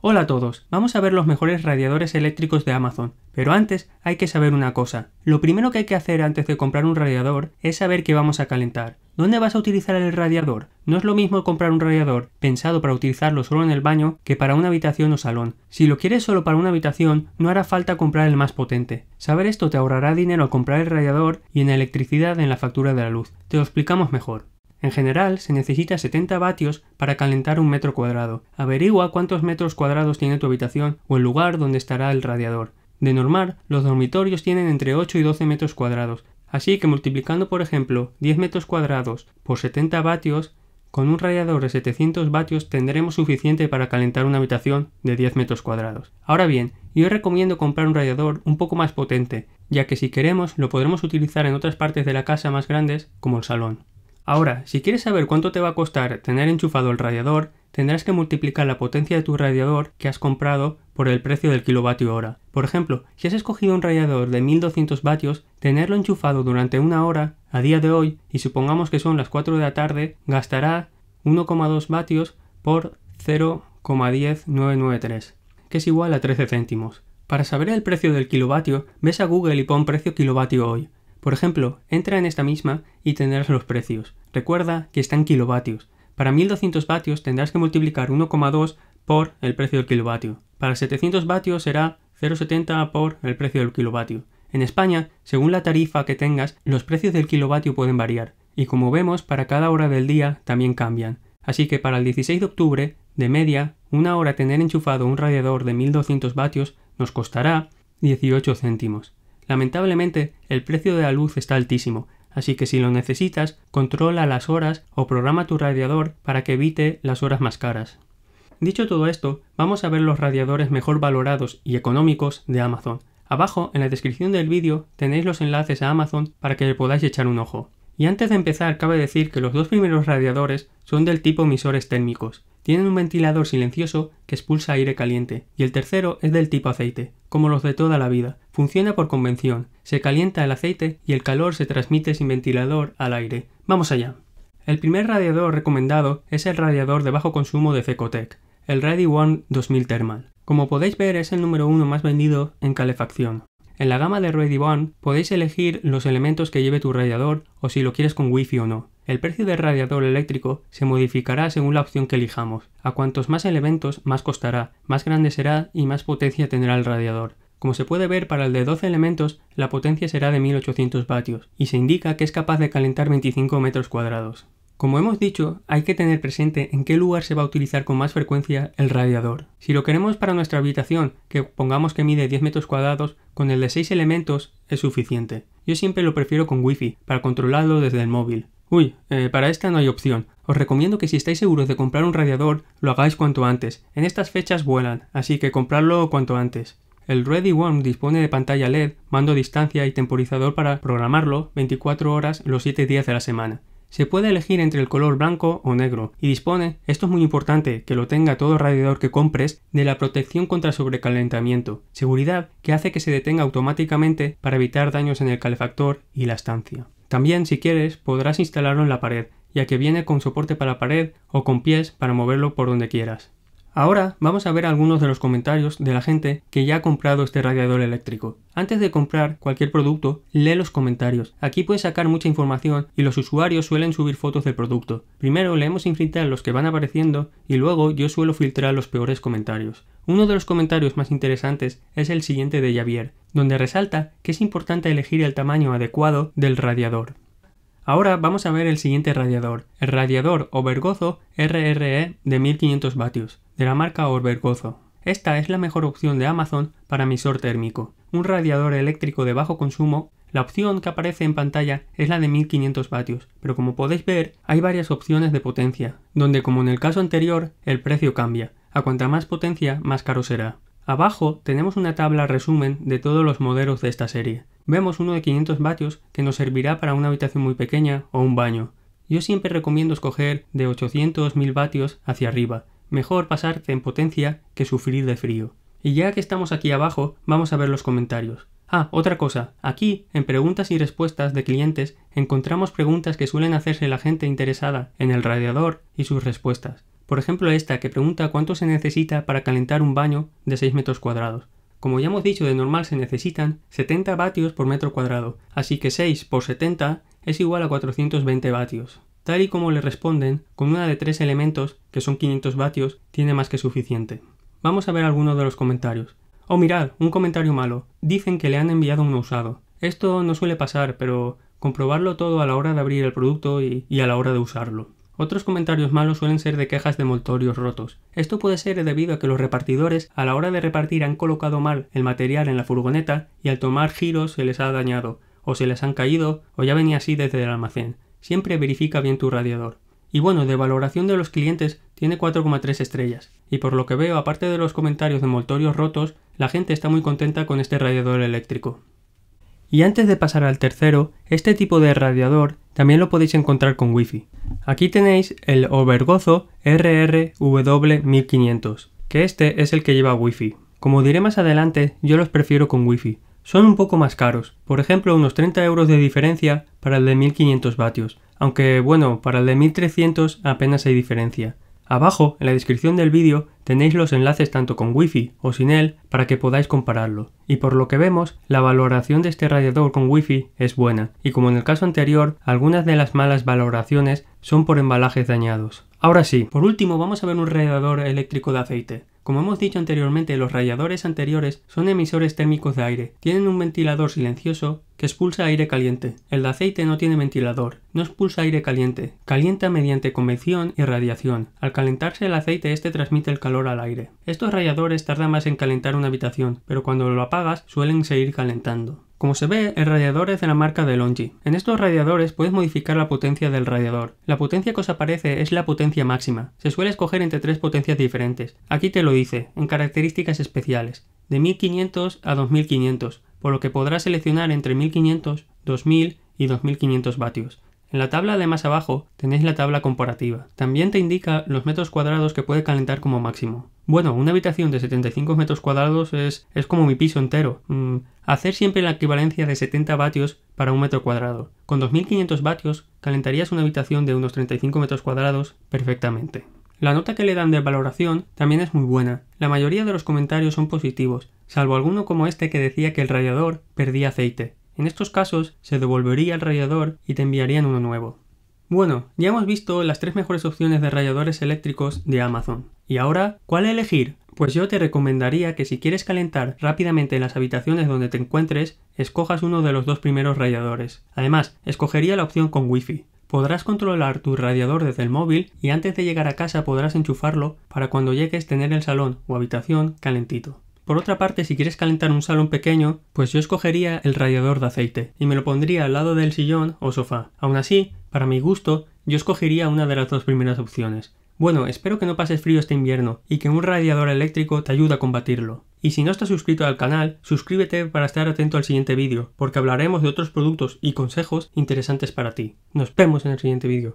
Hola a todos, vamos a ver los mejores radiadores eléctricos de Amazon, pero antes hay que saber una cosa. Lo primero que hay que hacer antes de comprar un radiador es saber que vamos a calentar. ¿Dónde vas a utilizar el radiador? No es lo mismo comprar un radiador pensado para utilizarlo solo en el baño que para una habitación o salón. Si lo quieres solo para una habitación, no hará falta comprar el más potente. Saber esto te ahorrará dinero al comprar el radiador y en electricidad en la factura de la luz. Te lo explicamos mejor. En general, se necesita 70 vatios para calentar un metro cuadrado. Averigua cuántos metros cuadrados tiene tu habitación o el lugar donde estará el radiador. De normal, los dormitorios tienen entre 8 y 12 metros cuadrados, así que multiplicando por ejemplo 10 metros cuadrados por 70 vatios, con un radiador de 700 vatios tendremos suficiente para calentar una habitación de 10 metros cuadrados. Ahora bien, yo recomiendo comprar un radiador un poco más potente, ya que si queremos lo podremos utilizar en otras partes de la casa más grandes como el salón. Ahora, si quieres saber cuánto te va a costar tener enchufado el radiador, tendrás que multiplicar la potencia de tu radiador que has comprado por el precio del kilovatio hora. Por ejemplo, si has escogido un radiador de 1200 vatios, tenerlo enchufado durante una hora, a día de hoy, y supongamos que son las 4 de la tarde, gastará 1,2 vatios por 0,10993, que es igual a 13 céntimos. Para saber el precio del kilovatio, ves a Google y pon precio kilovatio hoy. Por ejemplo, entra en esta misma y tendrás los precios. Recuerda que está en kilovatios. Para 1200 vatios tendrás que multiplicar 1,2 por el precio del kilovatio. Para 700 vatios será 0,70 por el precio del kilovatio. En España, según la tarifa que tengas, los precios del kilovatio pueden variar. Y como vemos, para cada hora del día también cambian. Así que para el 16 de octubre, de media, una hora tener enchufado un radiador de 1200 vatios nos costará 18 céntimos. Lamentablemente, el precio de la luz está altísimo, así que si lo necesitas, controla las horas o programa tu radiador para que evite las horas más caras. Dicho todo esto, vamos a ver los radiadores mejor valorados y económicos de Amazon. Abajo en la descripción del vídeo tenéis los enlaces a Amazon para que le podáis echar un ojo. Y antes de empezar cabe decir que los dos primeros radiadores son del tipo emisores térmicos, tienen un ventilador silencioso que expulsa aire caliente, y el tercero es del tipo aceite, como los de toda la vida. Funciona por convención, se calienta el aceite y el calor se transmite sin ventilador al aire. Vamos allá. El primer radiador recomendado es el radiador de bajo consumo de CECOTEC, el Ready One 2000 Thermal. Como podéis ver es el número uno más vendido en calefacción. En la gama de Ready One podéis elegir los elementos que lleve tu radiador o si lo quieres con wifi o no. El precio del radiador eléctrico se modificará según la opción que elijamos. A cuantos más elementos, más costará, más grande será y más potencia tendrá el radiador. Como se puede ver, para el de 12 elementos, la potencia será de 1800 vatios, y se indica que es capaz de calentar 25 metros cuadrados. Como hemos dicho, hay que tener presente en qué lugar se va a utilizar con más frecuencia el radiador. Si lo queremos para nuestra habitación, que pongamos que mide 10 metros cuadrados, con el de 6 elementos es suficiente. Yo siempre lo prefiero con wifi, para controlarlo desde el móvil. Uy, eh, para esta no hay opción. Os recomiendo que si estáis seguros de comprar un radiador, lo hagáis cuanto antes. En estas fechas vuelan, así que comprarlo cuanto antes. El Ready One dispone de pantalla LED, mando a distancia y temporizador para programarlo 24 horas los 7 días de la semana. Se puede elegir entre el color blanco o negro y dispone, esto es muy importante que lo tenga todo radiador que compres, de la protección contra sobrecalentamiento, seguridad que hace que se detenga automáticamente para evitar daños en el calefactor y la estancia. También, si quieres, podrás instalarlo en la pared, ya que viene con soporte para pared o con pies para moverlo por donde quieras. Ahora vamos a ver algunos de los comentarios de la gente que ya ha comprado este radiador eléctrico. Antes de comprar cualquier producto, lee los comentarios. Aquí puedes sacar mucha información y los usuarios suelen subir fotos del producto. Primero leemos sin los que van apareciendo y luego yo suelo filtrar los peores comentarios. Uno de los comentarios más interesantes es el siguiente de Javier, donde resalta que es importante elegir el tamaño adecuado del radiador. Ahora vamos a ver el siguiente radiador, el radiador Obergozo RRE de 1500 vatios, de la marca Obergozo. Esta es la mejor opción de Amazon para emisor térmico, un radiador eléctrico de bajo consumo la opción que aparece en pantalla es la de 1500 vatios, pero como podéis ver hay varias opciones de potencia, donde como en el caso anterior el precio cambia, a cuanta más potencia más caro será. Abajo tenemos una tabla resumen de todos los modelos de esta serie vemos uno de 500 vatios que nos servirá para una habitación muy pequeña o un baño. Yo siempre recomiendo escoger de 800 1000 vatios hacia arriba, mejor pasarte en potencia que sufrir de frío. Y ya que estamos aquí abajo, vamos a ver los comentarios. Ah, otra cosa, aquí, en preguntas y respuestas de clientes, encontramos preguntas que suelen hacerse la gente interesada en el radiador y sus respuestas. Por ejemplo, esta que pregunta cuánto se necesita para calentar un baño de 6 metros cuadrados. Como ya hemos dicho, de normal se necesitan 70 vatios por metro cuadrado, así que 6 por 70 es igual a 420 vatios. Tal y como le responden, con una de tres elementos, que son 500 vatios, tiene más que suficiente. Vamos a ver algunos de los comentarios. Oh, mirad, un comentario malo. Dicen que le han enviado un usado. Esto no suele pasar, pero comprobarlo todo a la hora de abrir el producto y a la hora de usarlo. Otros comentarios malos suelen ser de quejas de moltorios rotos. Esto puede ser debido a que los repartidores a la hora de repartir han colocado mal el material en la furgoneta y al tomar giros se les ha dañado, o se les han caído, o ya venía así desde el almacén. Siempre verifica bien tu radiador. Y bueno, de valoración de los clientes tiene 4,3 estrellas. Y por lo que veo, aparte de los comentarios de moltorios rotos, la gente está muy contenta con este radiador eléctrico. Y antes de pasar al tercero, este tipo de radiador también lo podéis encontrar con Wi-Fi. Aquí tenéis el Overgozo RRW1500, que este es el que lleva Wi-Fi. Como diré más adelante, yo los prefiero con Wi-Fi. Son un poco más caros, por ejemplo unos 30 euros de diferencia para el de 1500 vatios, aunque bueno, para el de 1300 apenas hay diferencia. Abajo, en la descripción del vídeo, tenéis los enlaces tanto con Wi-Fi o sin él para que podáis compararlo. Y por lo que vemos, la valoración de este radiador con Wi-Fi es buena, y como en el caso anterior, algunas de las malas valoraciones son por embalajes dañados. Ahora sí, por último vamos a ver un radiador eléctrico de aceite. Como hemos dicho anteriormente, los radiadores anteriores son emisores térmicos de aire. Tienen un ventilador silencioso que expulsa aire caliente. El de aceite no tiene ventilador, no expulsa aire caliente. Calienta mediante convección y radiación. Al calentarse el aceite, este transmite el calor al aire. Estos radiadores tardan más en calentar una habitación, pero cuando lo apagas suelen seguir calentando. Como se ve, el radiador es de la marca de En estos radiadores puedes modificar la potencia del radiador. La potencia que os aparece es la potencia máxima. Se suele escoger entre tres potencias diferentes. Aquí te lo dice, en características especiales, de 1500 a 2500, por lo que podrás seleccionar entre 1500, 2000 y 2500 vatios. En la tabla de más abajo tenéis la tabla comparativa. También te indica los metros cuadrados que puede calentar como máximo. Bueno, una habitación de 75 metros cuadrados es, es como mi piso entero. Mm, hacer siempre la equivalencia de 70 vatios para un metro cuadrado. Con 2500 vatios calentarías una habitación de unos 35 metros cuadrados perfectamente. La nota que le dan de valoración también es muy buena. La mayoría de los comentarios son positivos, salvo alguno como este que decía que el radiador perdía aceite. En estos casos se devolvería el radiador y te enviarían uno nuevo. Bueno, ya hemos visto las tres mejores opciones de radiadores eléctricos de Amazon. ¿Y ahora cuál elegir? Pues yo te recomendaría que si quieres calentar rápidamente las habitaciones donde te encuentres, escojas uno de los dos primeros radiadores. Además, escogería la opción con wifi. Podrás controlar tu radiador desde el móvil y antes de llegar a casa podrás enchufarlo para cuando llegues tener el salón o habitación calentito. Por otra parte, si quieres calentar un salón pequeño, pues yo escogería el radiador de aceite y me lo pondría al lado del sillón o sofá. Aún así, para mi gusto, yo escogería una de las dos primeras opciones, bueno, espero que no pases frío este invierno y que un radiador eléctrico te ayude a combatirlo. Y si no estás suscrito al canal, suscríbete para estar atento al siguiente vídeo, porque hablaremos de otros productos y consejos interesantes para ti. Nos vemos en el siguiente vídeo.